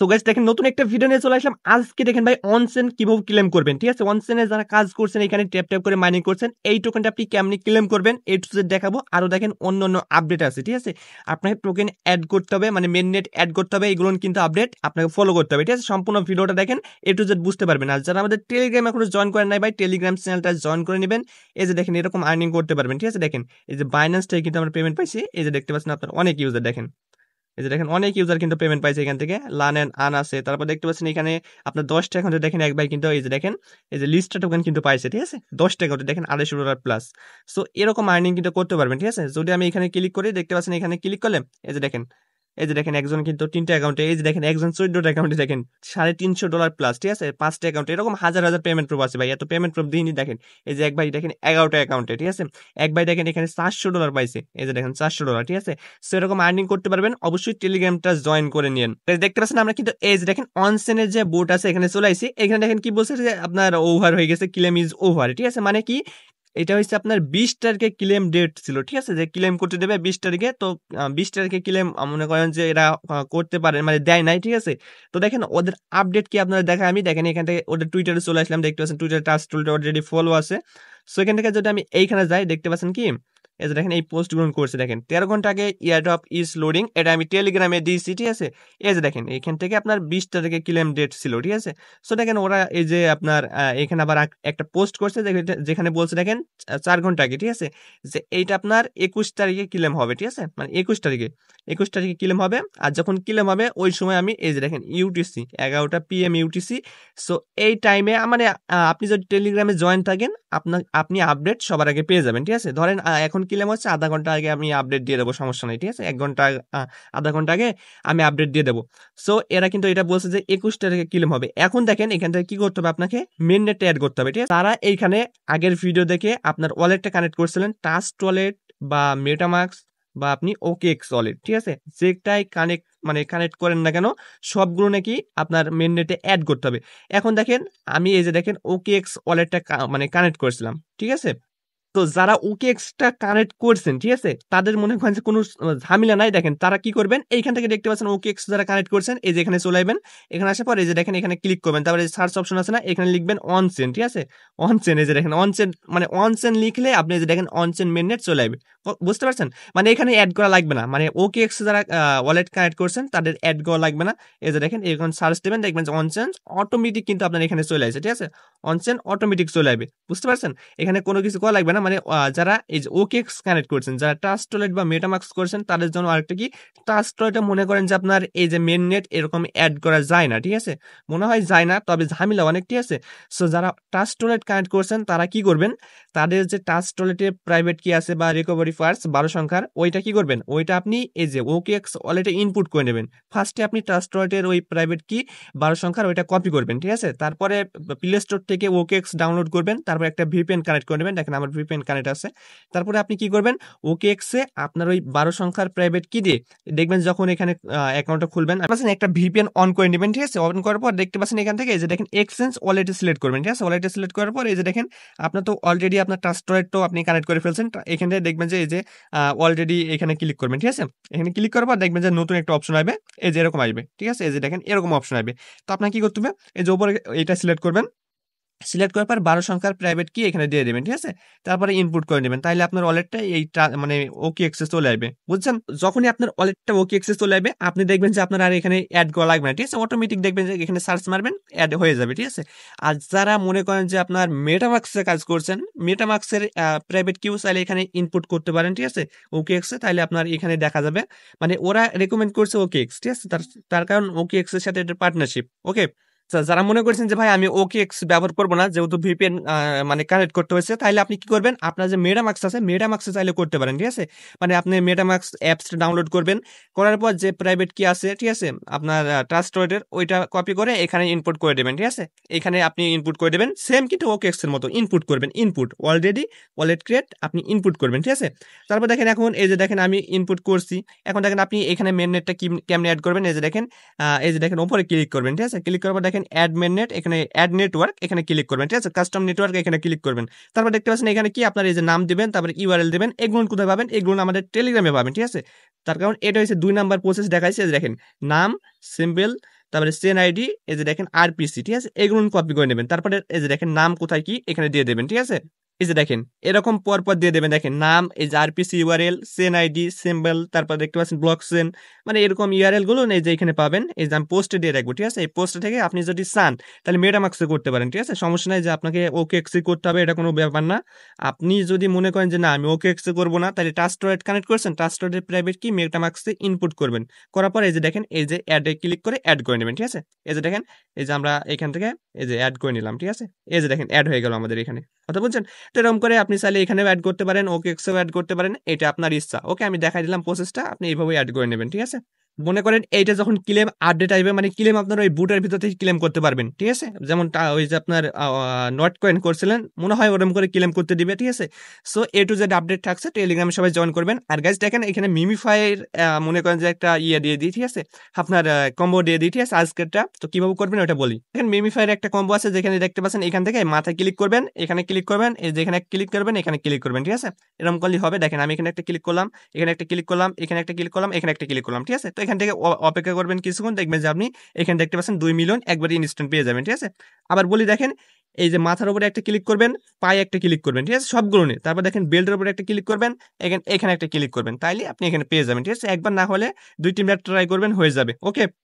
so guys দেখেন নতুন একটা ভিডিও নিয়ে চলে আসলাম আজকে দেখেন ভাই অনসেন কিভাবে ক্লেম করবেন ঠিক আছে অনসেনে যারা কাজ করছেন এখানে ট্যাপ ট্যাপ করে মাইনিং করছেন এই টোকেনটা আপনি কেমনি ক্লেম করবেন এই টু জেড দেখাবো আরও দেখেন অন্য অন্য আপডেট আছে ঠিক আছে আপনাকে টোকেন অ্যাড করতে হবে মানে মেন নেট অ্যাড করতে হবে এগুলো কিন্তু আপডেট আপনাকে ফলো করতে হবে ঠিক আছে সম্পূর্ণ ভিডিওটা দেখেন এ টু জেড বুঝতে পারবেন আর যারা আমাদের টেলিগ্রাম এখনো জয়েন করেন নাই ভাই টেলিগ্রাম চ্যানেলটা জয়েন করে নেবেন এই যে দেখেন এরকম আর্নিং করতে পারবেন ঠিক আছে দেখেন এই যে বাইন্যান্স থেকে কিন্তু আমরা পেমেন্ট পাইছি এই যে দেখতে পাচ্ছেন আপনার অনেক ইউজার দেখেন এই যে দেখেন অনেক ইউজার কিন্তু পেমেন্ট পাইছে এখান থেকে লান এন্ড আন আছে তারপর দেখতে পাচ্ছেন এখানে আপনার দশটা এখন দেখেন এক ভাই কিন্তু এই যে দেখেন এই যে লিস্টটা টোকেন কিন্তু পাইছে ঠিক আছে দশটা অ্যাকাউন্টে দেখেন আড়াইশো ডলার প্লাস সো এরকম আর্নিং কিন্তু করতে পারবেন ঠিক আছে যদি আমি এখানে ক্লিক করি দেখতে পাচ্ছেন এখানে ক্লিক করলে এই যে দেখেন এই যে দেখেন একজন কিন্তু তিনটা অ্যাকাউন্টে এই যে দেখেন একজন চোদ্দটা অ্যাকাউন্টে দেখেন সাড়ে তিনশো ডলার প্লাস ঠিক আছে পাঁচটা অ্যাকাউন্টে এরকম হাজার হাজার পেমেন্ট প্রুফ আছে ভাই এত পেমেন্ট প্রুফ দিয়ে দেখেন এই যে এক ভাই দেখেন এগারোটা অ্যাকাউন্টে ঠিক আছে এক ভাই দেখেন এখানে চারশো ডলার পাইছে এই যে দেখেন চারশো ডলার ঠিক আছে সো এরকম আর্নিং করতে পারবেন অবশ্যই টেলিগ্রামটা জয়েন করে নিন দেখতে পাচ্ছেন আমরা কিন্তু এই যে দেখেন অনসেনের যে বোট আছে এখানে চলে আসি এখানে দেখেন কি বলছে যে আপনার ওভার হয়ে গেছে ক্লেম ইজ ওভার ঠিক আছে মানে কি এটা হচ্ছে আপনার বিশ তারিখে ক্লেম ডেট ছিল ঠিক আছে যে ক্লেম করতে দেবে বিশ তারিখে তো বিশ তারিখে ক্লেম মনে করেন যে এরা করতে পারেন মানে দেয় নাই ঠিক আছে তো দেখেন ওদের আপডেট কি আপনারা দেখেন আমি দেখেন এখান থেকে ওদের টুইটারে চলে আসলাম দেখতে পাচ্ছেন টুইটার টাচ টুলটা অলরেডি ফলো আছে সো এখান থেকে যদি আমি এইখানে যাই দেখতে পাচ্ছেন কি এই যে দেখেন এই পোস্ট গ্রহণ করছে দেখেন তেরো ঘন্টা আগে ইয়ারড্রপ ইজ লোডিং এটা আমি টেলিগ্রামে দিয়েছি ঠিক আছে এই যে দেখেন এখান থেকে আপনার বিশ তারিখে ক্লেম ডেট ছিল ঠিক আছে সো দেখেন ওরা এই যে আপনার এখানে আবার একটা পোস্ট করছে যেখানে বলছে দেখেন চার ঘন্টা আগে ঠিক আছে যে এইটা আপনার একুশ তারিখে ক্লেম হবে ঠিক আছে মানে একুশ তারিখে একুশ তারিখে ক্লেম হবে আর যখন ক্লেম হবে ওই সময় আমি এই যে দেখেন ইউটিসি এগারোটা পি এম ইউটিসি সো এই টাইমে মানে আপনি যদি টেলিগ্রামে জয়েন থাকেন আপনার আপনি আপডেট সবার আগে পেয়ে যাবেন ঠিক আছে ধরেন এখন কিলাম হচ্ছে আধা ঘন্টা আগে আমি আপডেট দিয়ে দেবো সমস্যা নেই ঠিক আছে এক ঘন্টা আধা ঘন্টা আগে আমি আপডেট দিয়ে দেবো সো এরা কিন্তু এটা বলছে যে একুশ তারিখে কিলাম হবে এখন দেখেন এখান থেকে কি করতে হবে আপনাকে মেন নেটটা অ্যাড করতে হবে ঠিক আছে তারা এইখানে আগের ভিডিও দেখে আপনার ওয়ালেটটা কানেক্ট করছিলেন টাস্ট ওয়ালেট বা মেটামাক্স বা আপনি ওকে এক্স ওয়ালেট ঠিক আছে যেটাই কানেক্ট মানে কানেক্ট করেন না কেন সবগুলো নাকি আপনার মেন নেটে অ্যাড করতে হবে এখন দেখেন আমি এই যে দেখেন ওকে এক্স ওয়ালেটটা মানে কানেক্ট করেছিলাম ঠিক আছে তো যারা ওকে এক্সট্রা কানেক্ট করছেন ঠিক আছে তাদের মনে হয় যে কোনো ঝামেলা নাই দেখেন তারা কি করবেন এইখান থেকে দেখতে পাচ্ছেন ওকে এক্সট্রা যারা কানেক্ট করছেন এই যে এখানে চলে আসবেন এখানে আসার পর এই যে দেখেন এখানে ক্লিক করবেন তারপরে সার্চ অপশন আছে না এখানে লিখবেন অন ঠিক আছে অন এই যে দেখেন অন চেন মানে অন লিখলে আপনি এই যে দেখেন অন চেন চলে আসবে বুঝতে পারছেন মানে এখানে অ্যাড করা লাগবে না মানে ওকে এক্স যারা ওয়ালেট কানেক্ট করছেন তাদের অ্যাড করা লাগবে না এই যে দেখেন এখন সার্চ দেবেন দেখবেন যে অনচেন অটোমেটিক কিন্তু আপনার এখানে চলে আসে ঠিক আছে অনচেন অটোমেটিক চলে আসবে বুঝতে পারছেন এখানে কোনো কিছু করা লাগবে না মানে যারা এই যে ওকে এক্স কানেক্ট করছেন যারা টাস্ট টয়লেট বা মেটামাক্স করছেন তাদের জন্য আরেকটা কি টাস্ট ওয়ালেটে মনে করেন যে আপনার এই যে মেন নেট এরকম অ্যাড করা যায় না ঠিক আছে মনে হয় যায় না তবে ঝামেলা অনেক ঠিক আছে সো যারা টাস্ট টয়লেট কানেক্ট করছেন তারা কি করবেন তাদের যে টাস্ট ওয়ালেটে প্রাইভেট কি আছে বা রিকভারি ফার্স্ট বারো সংখ্যার ওইটা কি করবেন ওইটা আপনি এই যে ওকেএক্স ওয়ালেটে ইনপুট করে নেবেন ফার্স্টে আপনি ট্রাস্টওয়ালেটের ওই প্রাইভেট কি বারো সংখ্যার ওইটা কপি করবেন ঠিক আছে তারপরে প্লে স্টোর থেকে ওকেএক্স ডাউনলোড করবেন তারপর একটা ভিপিএন কানেক্ট করে নেবেন দেখেন আমার ভিপিএন কানেক্ট আছে তারপরে আপনি কি করবেন ওকেএক্সে আপনার ওই বারো সংখ্যার প্রাইভেট কি দিয়ে দেখবেন যখন এখানে অ্যাকাউন্টটা খুলবেন পাচ্ছেন একটা ভিপিএন অন করে নেবেন ঠিক আছে অন করার পর দেখতে পাচ্ছেন এখান থেকে এই যে দেখেন এক্সচেঞ্জ ওয়ালেটে সিলেক্ট করবেন ঠিক আছে ওয়ালেটে সিলেক্ট করার পর এই যে দেখেন আপনার তো অলরেডি আপনার ট্রাস্টওয়ালেটটাও আপনি কানেক্ট করে ফেলছেন এখান থেকে দেখবেন যে যে অলরেডি এখানে ক্লিক করবেন ঠিক আছে এখানে ক্লিক করার পর দেখবেন যে নতুন একটা অপশন আসবে এই যে এরকম আসবে ঠিক আছে এই যে দেখেন এরকম অপশন আসবে তো আপনার কি করতে হবে এই যে ওপরে এটা সিলেক্ট করবেন সিলেক্ট করার পর বারো সংখ্যার প্রাইভেট কি এখানে দিয়ে দেবেন ঠিক আছে তারপরে ইনপুট করে নেবেন তাহলে আপনার ওয়ালেটটা এই মানে ওকে এক্সেস চলে আসবে বুঝছেন যখনই আপনার ওয়ালেটটা ওকে এক্সেস চলে আসবে আপনি দেখবেন যে আপনার আর এখানে অ্যাড করা লাগবে না ঠিক আছে অটোমেটিক দেখবেন যে এখানে সার্চ মারবেন অ্যাড হয়ে যাবে ঠিক আছে আর যারা মনে করেন যে আপনার মেটামার্কসে কাজ করছেন মেটামার্কসের প্রাইভেট কিউ চাইলে এখানে ইনপুট করতে পারেন ঠিক আছে ওকে এক্সে তাহলে আপনার এখানে দেখা যাবে মানে ওরা রেকমেন্ড করছে ওকে এক্স ঠিক আছে তার কারণ ওকে এক্সের সাথে এটা পার্টনারশিপ ওকে যারা মনে করছেন যে ভাই আমি ওকে এক্স ব্যবহার করবো না যেহেতু ভিপিএন মানে কানেক্ট করতে হয়েছে তাহলে আপনি কি করবেন আপনার যে মেডামাক্স আছে মেডামাক্সে চাইলে করতে পারেন ঠিক আছে মানে আপনি মেডামাক্স অ্যাপসটা ডাউনলোড করবেন করার পর যে প্রাইভেট কি আছে ঠিক আছে আপনার ট্রাস্টওয়েডের ওইটা কপি করে এখানে ইনপুট করে দেবেন ঠিক আছে এখানে আপনি ইনপুট করে দেবেন সেম কিন্তু ওকে এক্সের মতো ইনপুট করবেন ইনপুট অলরেডি ওয়ালেট ক্রিয়েট আপনি ইনপুট করবেন ঠিক আছে তারপর দেখেন এখন এই যে দেখেন আমি ইনপুট করছি এখন দেখেন আপনি এখানে মেন নেটটা কেমনে অ্যাড করবেন এই যে দেখেন এই যে দেখেন ওপরে ক্লিক করবেন ঠিক আছে ক্লিক করার পর দেখেন দেখেন অ্যাডমেন নেট এখানে অ্যাড নেটওয়ার্ক এখানে ক্লিক করবেন ঠিক আছে কাস্টম নেটওয়ার্ক এখানে ক্লিক করবেন তারপর দেখতে পাচ্ছেন এখানে কি আপনার এই যে নাম দেবেন তারপরে ইউআরএল দেবেন এগুলো কোথায় পাবেন এগুলো আমাদের টেলিগ্রামে পাবেন ঠিক আছে তার কারণ এটা হচ্ছে দুই নাম্বার প্রসেস দেখাইছে দেখেন নাম সিম্বল তারপরে সেন আইডি এই যে দেখেন আরপিসি ঠিক আছে এগুলো কপি করে নেবেন তারপরে এই যে দেখেন নাম কোথায় কি এখানে দিয়ে দেবেন ঠিক আছে এই যে দেখেন এরকম পরপর দিয়ে দেবেন দেখেন নাম এই যে আরপিসি ইউআরএল সেন আইডি সিম্বল তারপর দেখতে পাচ্ছেন ব্লক সেন মানে এরকম গুলো এই যে এখানে পাবেন এই যে আমি পোস্টে দিয়ে রাখবো ঠিক আছে এই পোস্টে থেকে আপনি যদি চান তাহলে মেটামাক্সে করতে পারেন ঠিক আছে সমস্যা নাই যে আপনাকে ওকে এক্সি করতে হবে এটা কোনো ব্যাপার না আপনি যদি মনে করেন যে না আমি ওকে এক্সি করবো না তাহলে টাস্টরেট কানেক্ট করেছেন টাস্টরেটের প্রাইভেট কি মেটামাক্সে ইনপুট করবেন করার পর এই যে দেখেন এই যে অ্যাডে ক্লিক করে অ্যাড করে নেবেন ঠিক আছে এই যে দেখেন এই যে আমরা এখান থেকে এই যে অ্যাড করে নিলাম ঠিক আছে এই যে দেখেন অ্যাড হয়ে গেল আমাদের এখানে কথা বলছেন তো এরকম করে আপনি চাইলে এখানেও অ্যাড করতে পারেন ওকে এক্সও অ্যাড করতে পারেন এটা আপনার ইচ্ছা ওকে আমি দেখাই দিলাম প্রসেসটা আপনি এইভাবেই অ্যাড করে নেবেন ঠিক আছে মনে করেন এইটা যখন ক্লেম আপডেট আসবে মানে ক্লেম আপনার ওই বুটের ভিতর থেকে ক্লেম করতে পারবেন ঠিক আছে যেমন ওই যে আপনার নট কয়েন করছিলেন মনে হয় ওরম করে ক্লেম করতে দিবে ঠিক আছে so A to Z update থাকছে টেলিগ্রামে সবাই জয়েন করবেন আর গাইজ দেখেন এখানে মিমিফাইয়ের মনে করেন যে একটা ইয়ে দিয়ে দিই ঠিক আছে আপনার কম্বো দিয়ে দিই ঠিক আছে আজকেরটা তো কিভাবে করবেন ওটা বলি দেখেন মিমিফাইয়ের একটা কম্বো আছে যেখানে দেখতে পাচ্ছেন এখান থেকে মাথায় ক্লিক করবেন এখানে ক্লিক করবেন এই যেখানে ক্লিক করবেন এখানে ক্লিক করবেন ঠিক আছে এরকম করলেই হবে দেখেন আমি এখানে একটা ক্লিক করলাম এখানে একটা ক্লিক করলাম এখানে একটা ক্লিক করলাম এখানে একটা ক্লিক করলাম ঠিক আছে তো এখান থেকে অপেক্ষা করবেন কিছুক্ষণ দেখবেন যে আপনি এখানে দেখতে পাচ্ছেন দুই মিলিয়ন একবারই ইনস্ট্যান্ট পেয়ে যাবেন ঠিক আছে আবার বলি দেখেন এই যে মাথার উপরে একটা ক্লিক করবেন পায়ে একটা ক্লিক করবেন ঠিক আছে সবগুলো নিয়ে তারপর দেখেন বেল্টের উপরে একটা ক্লিক করবেন এখানে এখানে একটা ক্লিক করবেন তাইলে আপনি এখানে পেয়ে যাবেন ঠিক আছে একবার না হলে দুই তিনবার ট্রাই করবেন হয়ে যাবে ওকে